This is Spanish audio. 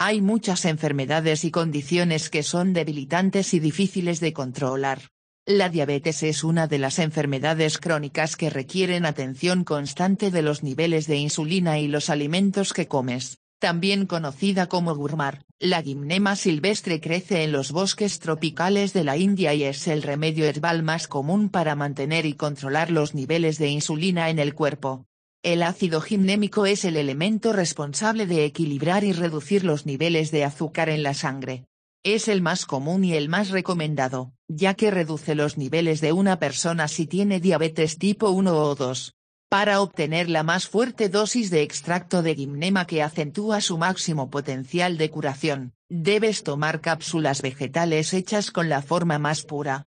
Hay muchas enfermedades y condiciones que son debilitantes y difíciles de controlar. La diabetes es una de las enfermedades crónicas que requieren atención constante de los niveles de insulina y los alimentos que comes. También conocida como gurmar, la gimnema silvestre crece en los bosques tropicales de la India y es el remedio herbal más común para mantener y controlar los niveles de insulina en el cuerpo. El ácido gimnémico es el elemento responsable de equilibrar y reducir los niveles de azúcar en la sangre. Es el más común y el más recomendado, ya que reduce los niveles de una persona si tiene diabetes tipo 1 o 2. Para obtener la más fuerte dosis de extracto de gimnema que acentúa su máximo potencial de curación, debes tomar cápsulas vegetales hechas con la forma más pura,